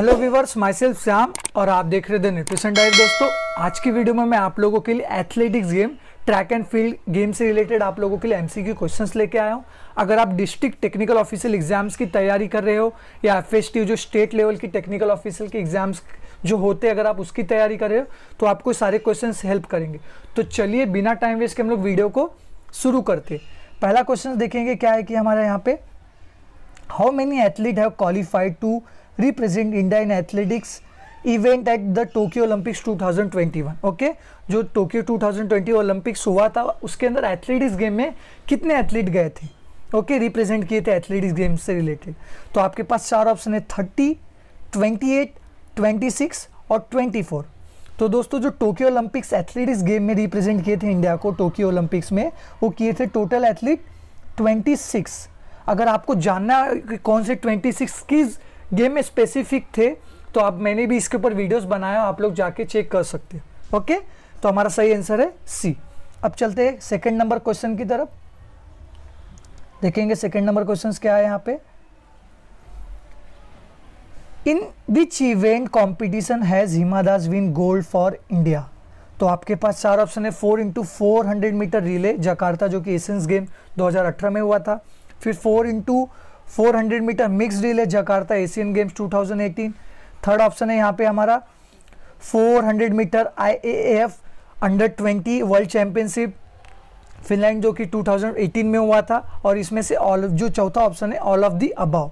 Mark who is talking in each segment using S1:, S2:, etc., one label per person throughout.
S1: Hello viewers माई सेल्फ श्याम और आप देख रहे थे न्यूट्रिशन डाइट दोस्तों आज की वीडियो में मैं आप लोगों के लिए athletics game track and field game से रिलेटेड आप लोगों के लिए एमसीक्यू क्वेश्चंस लेके आया हूँ अगर आप डिस्ट्रिक्ट टेक्निकल ऑफिसियल एग्जाम्स की तैयारी कर रहे हो या एफ जो स्टेट लेवल की टेक्निकल ऑफिसियल के एग्जाम्स जो होते हैं अगर आप उसकी तैयारी कर रहे हो तो आपको सारे क्वेश्चन हेल्प करेंगे तो चलिए बिना टाइम वेस्ट के हम लोग वीडियो को शुरू करते पहला क्वेश्चन देखेंगे क्या है कि हमारे यहाँ पे how many athlete have qualified to India in athletics event at the Tokyo Olympics 2021 okay जो टोक्यो 2020 ओलंपिक्स हुआ था उसके अंदर एथलेटिक्स गेम में कितने एथलीट गए थे ओके रिप्रेजेंट किए थे एथलेटिक्स गेम से रिलेटेड तो आपके पास चार ऑप्शन है thirty twenty eight twenty six और ट्वेंटी फोर तो दोस्तों जो टोक्यो ओलंपिक्स एथलेटिक्स गेम में रिप्रेजेंट किए थे इंडिया को टोक्यो ओलंपिक्स में वो किए थे टोटल एथलीट ट्वेंटी सिक्स अगर आपको जानना है कि कौन से ट्वेंटी सिक्स किस गेम में स्पेसिफिक थे तो आप मैंने भी इसके ऊपर वीडियोस बनाया आप लोग जाके चेक कर सकते हैं ओके तो हमारा सही आंसर है सी अब चलते हैं सेकंड नंबर क्वेश्चन की तरफ देखेंगे सेकंड नंबर क्वेश्चंस क्या है यहाँ पे in which event competition has Hima Das win gold for India तो आपके पास चार ऑप्शन है four into four metre relay Jakarta जो कि एशियंस गेम दो में हुआ था फिर four into 400 metre mix deal है Jakarta Asian Games 2018 third option है यहाँ पे हमारा 400 metre IAF under 20 world championship Finland जो कि 2018 में हुआ था और इसमें से ऑल जो चौथा ऑप्शन है ऑल ऑफ दी अबाव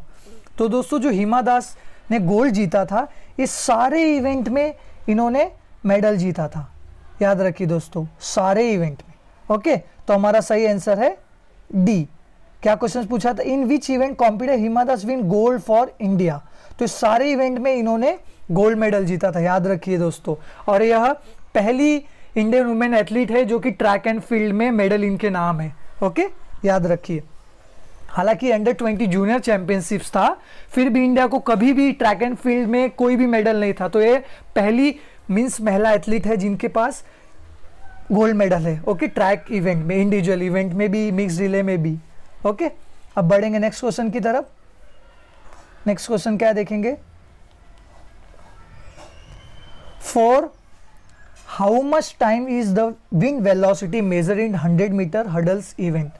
S1: तो दोस्तों जो हिमा दास ने गोल्ड जीता था इस सारे इवेंट में इन्होंने मेडल जीता था याद रखिए दोस्तों सारे इवेंट में ओके तो हमारा सही आंसर है डी क्या क्वेश्चन पूछा था in which event competitor Hima Das win gold for India तो सारे इवेंट में इन्होंने गोल्ड मेडल जीता था याद रखिए दोस्तों और यह पहली इंडियन वुमेन एथलीट है जो कि ट्रैक एंड फील्ड में मेडल इनके नाम है ओके याद रखिए हालांकि अंडर ट्वेंटी जूनियर चैंपियनशिप्स था फिर भी इंडिया को कभी भी ट्रैक एंड फील्ड में कोई भी मेडल नहीं था तो ये पहली मीन्स महिला एथलीट है जिनके पास गोल्ड मेडल है ओके ट्रैक इवेंट में इंडिविजुअल इवेंट में भी मिक्स रिले में भी ओके अब बढ़ेंगे नेक्स्ट क्वेश्चन की तरफ नेक्स्ट क्वेश्चन क्या देखेंगे four how much time is the wing velocity measure in hundred metre hurdles event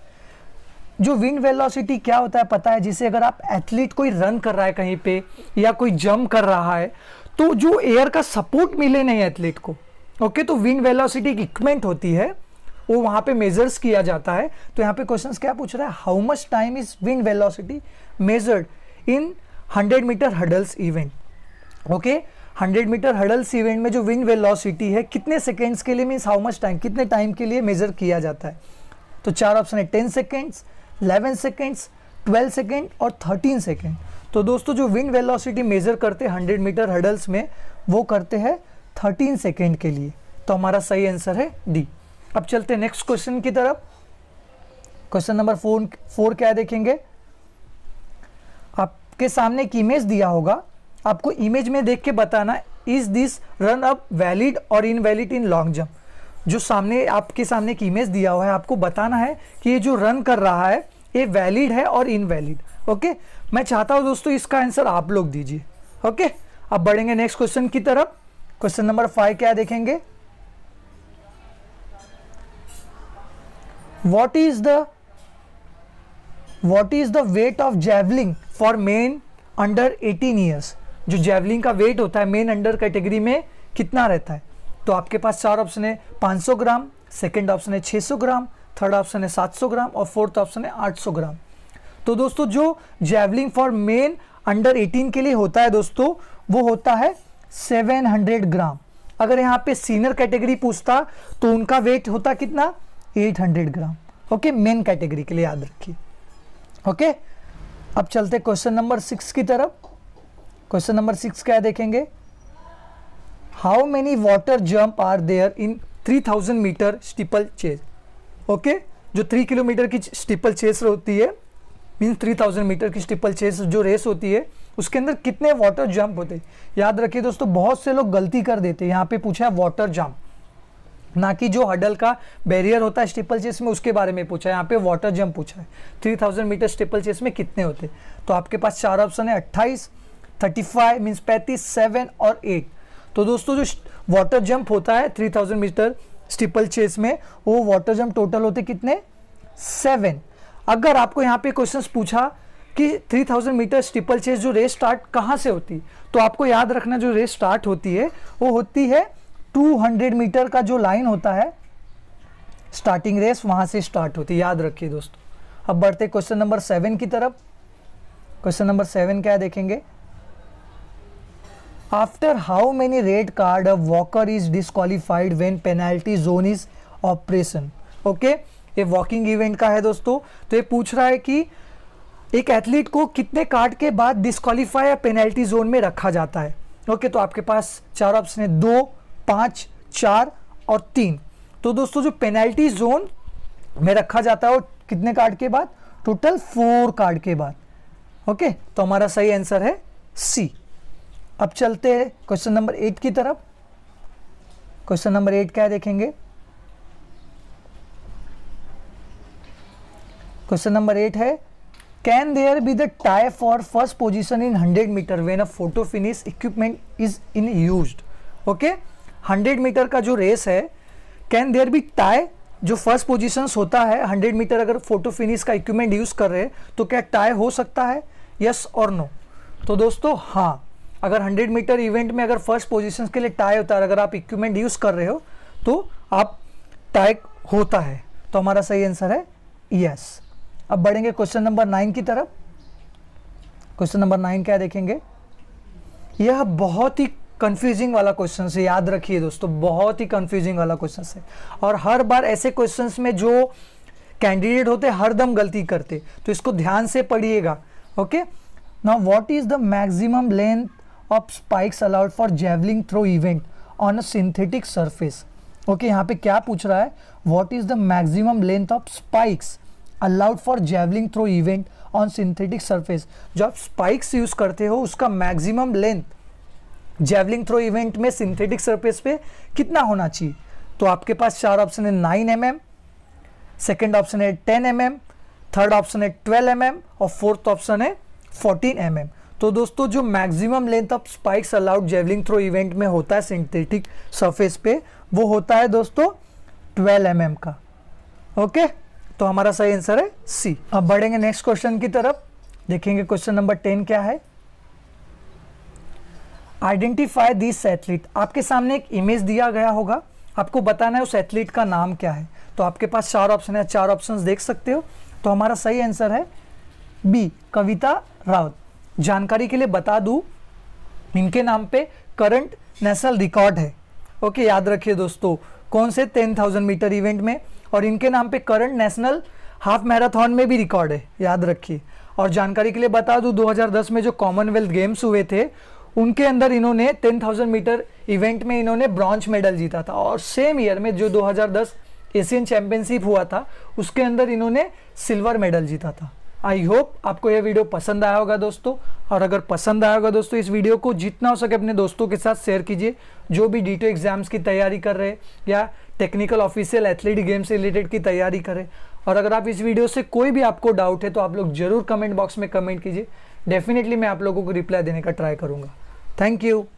S1: जो विंग वेलोसिटी क्या होता है पता है जिसे अगर आप एथलीट कोई रन कर रहा है कहीं पे या कोई जंप कर रहा है तो जो एयर का सपोर्ट मिले नहीं एथलीट को ओके okay, तो विंग वेलोसिटी एक इक्विपमेंट होती है वो वहां पे मेजर्स किया जाता है तो यहाँ पे क्वेश्चन क्या पूछ रहा है how much time is wing velocity measured in 100 metre hurdles event okay 100 metre hurdles event में जो विंड वेलोसिटी है कितने सेकेंड्स के लिए मीन्स हाउ मच टाइम कितने टाइम के लिए मेजर किया जाता है तो चार ऑप्शन है ten seconds eleven seconds twelve second और थर्टीन सेकेंड तो दोस्तों जो विंड वेलोसिटी मेजर करते हैं हंड्रेड मीटर हडल्स में वो करते हैं थर्टीन सेकेंड के लिए तो हमारा सही आंसर है डी अब चलते हैं नेक्स्ट क्वेश्चन की तरफ क्वेश्चन नंबर फोर फोर क्या देखेंगे आपके सामने एक इमेज दिया होगा आपको इमेज में देख के बताना is this run up valid और इनवैलिड इन लॉन्ग जंप जो सामने आपके सामने एक इमेज दिया हुआ है आपको बताना है कि ये जो रन कर रहा है ये वैलिड है और इनवैलिड ओके मैं चाहता हूँ दोस्तों इसका आंसर आप लोग दीजिए ओके अब बढ़ेंगे नेक्स्ट क्वेश्चन की तरफ क्वेश्चन नंबर फाइव क्या देखेंगे what is the what is the weight of javelin for men under 18 years जो जेवलिन का वेट होता है मेन अंडर कैटेगरी में कितना रहता है तो आपके पास चार ऑप्शन है 500 ग्राम सेकंड ऑप्शन है 600 ग्राम थर्ड ऑप्शन है 700 ग्राम और फोर्थ ऑप्शन है 800 ग्राम तो दोस्तों जो जेवलिन फॉर मेन अंडर 18 के लिए होता है दोस्तों वो होता है 700 ग्राम अगर यहाँ पे सीनियर कैटेगरी पूछता तो उनका वेट होता कितना 800 ग्राम ओके मेन कैटेगरी के लिए याद रखिए ओके अब चलते क्वेश्चन नंबर सिक्स की तरफ क्वेश्चन नंबर सिक्स क्या देखेंगे how many water jump are there in 3000 metre steeple chase okay जो थ्री किलोमीटर की स्टिपल चेस होती है मीन 3000 मीटर की स्टिपल चेस जो रेस होती है उसके अंदर कितने वाटर जंप होते हैं याद रखिए दोस्तों बहुत से लोग गलती कर देते हैं यहाँ पे पूछा है वाटर जंप ना कि जो हडल का बैरियर होता है स्टिपल चेस में उसके बारे में पूछा है यहाँ पे वाटर जंप पूछा है 3000 मीटर स्टिपल चेस में कितने होते तो आपके पास चार ऑप्शन है अट्ठाईस थर्टी फाइव मीन्स पैंतीस सेवन और एट तो दोस्तों जो वाटर जंप होता है three thousand metre steeple chase में वो वाटर जंप टोटल होते कितने सेवन अगर आपको यहाँ पे क्वेश्चन पूछा कि 3000 मीटर स्टिपल चेस जो रेस स्टार्ट कहाँ से होती तो आपको याद रखना जो रेस स्टार्ट होती है वो होती है 200 मीटर का जो लाइन होता है स्टार्टिंग रेस वहां से स्टार्ट होती है याद रखिए दोस्तों अब बढ़ते क्वेश्चन नंबर सेवन की तरफ क्वेश्चन नंबर सेवन क्या देखेंगे after how many red card a walker is disqualified when penalty zone is operation okay ये वॉकिंग इवेंट का है दोस्तों तो ये पूछ रहा है कि एक एथलीट को कितने कार्ड के बाद डिस्कालीफाई या पेनल्टी जोन में रखा जाता है ओके okay, तो आपके पास चार ऑप्शन है दो पाँच चार और तीन तो दोस्तों जो पेनल्टी जोन में रखा जाता है वो कितने कार्ड के बाद टोटल फोर कार्ड के बाद ओके तो हमारा सही आंसर है सी अब चलते हैं क्वेश्चन नंबर एट की तरफ क्वेश्चन नंबर एट क्या देखेंगे क्वेश्चन नंबर एट है can there be the tie for first position in hundred metre when a photo finish equipment is in use okay hundred metre का जो race है can there be tie जो first position होता है hundred metre अगर photo finish का equipment use कर रहे हैं तो क्या टाई हो सकता है यस और नो तो दोस्तों हाँ अगर 100 मीटर इवेंट में अगर फर्स्ट पोजिशन के लिए टाई होता है अगर आप इक्विपमेंट यूज़ कर रहे हो तो आप टाई होता है तो हमारा सही आंसर है यस yes. अब बढ़ेंगे क्वेश्चन नंबर नाइन की तरफ क्वेश्चन नंबर नाइन क्या देखेंगे यह बहुत ही कंफ्यूजिंग वाला क्वेश्चन है याद रखिए दोस्तों बहुत ही कंफ्यूजिंग वाला क्वेश्चन है और हर बार ऐसे क्वेश्चंस में जो कैंडिडेट होते हर दम गलती करते तो इसको ध्यान से पढ़िएगा ओके ना what is the maximum length of spikes allowed for javelin throw event on a synthetic surface okay यहाँ पे क्या पूछ रहा है what is the maximum length of spikes allowed for javelin throw event on synthetic surface जो आप spikes use करते हो उसका maximum length javelin throw event में सिंथेटिक सरफेस पे कितना होना चाहिए तो आपके पास चार ऑप्शन है nine m m second option है ten m m third option है ट्वेल्व एम एम और फोर्थ ऑप्शन है फोर्टीन एम एम तो दोस्तों जो maximum length of spikes allowed javelin throw event में होता है सिंथेटिक सरफेस पे वो होता है दोस्तों ट्वेल्व एम एम का ओके तो हमारा सही आंसर है सी अब बढ़ेंगे नेक्स्ट क्वेश्चन की तरफ देखेंगे क्वेश्चन नंबर टेन क्या है आइडेंटिफाई दिस एथलीट आपके सामने एक इमेज दिया गया होगा आपको बताना है उस एथलीट का नाम क्या है तो आपके पास चार ऑप्शन है चार ऑप्शन देख सकते हो तो हमारा सही आंसर है बी कविता राउत जानकारी के लिए बता दू इनके नाम पे करंट नेशनल रिकॉर्ड है ओके याद रखिए दोस्तों कौन से टेन थाउजेंड मीटर इवेंट में और इनके नाम पे करंट नेशनल हाफ मैराथन में भी रिकॉर्ड है याद रखिए और जानकारी के लिए बता दू 2010 में जो कॉमनवेल्थ गेम्स हुए थे उनके अंदर इन्होंने 10,000 मीटर इवेंट में इन्होंने ब्रॉन्ज मेडल जीता था और सेम ईयर में जो 2010 एशियन चैंपियनशिप हुआ था उसके अंदर इन्होंने सिल्वर मेडल जीता था आई होप आपको यह वीडियो पसंद आया होगा दोस्तों और अगर पसंद आया होगा दोस्तों इस वीडियो को जितना हो सके अपने दोस्तों के साथ शेयर कीजिए जो भी डी एग्जाम्स की तैयारी कर रहे या टेक्निकल ऑफिशियल एथलेटिक गेम से रिलेटेड की तैयारी करें और अगर आप इस वीडियो से कोई भी आपको डाउट है तो आप लोग जरूर कमेंट बॉक्स में कमेंट कीजिए डेफिनेटली मैं आप लोगों को रिप्लाई देने का ट्राई करूँगा Thank you.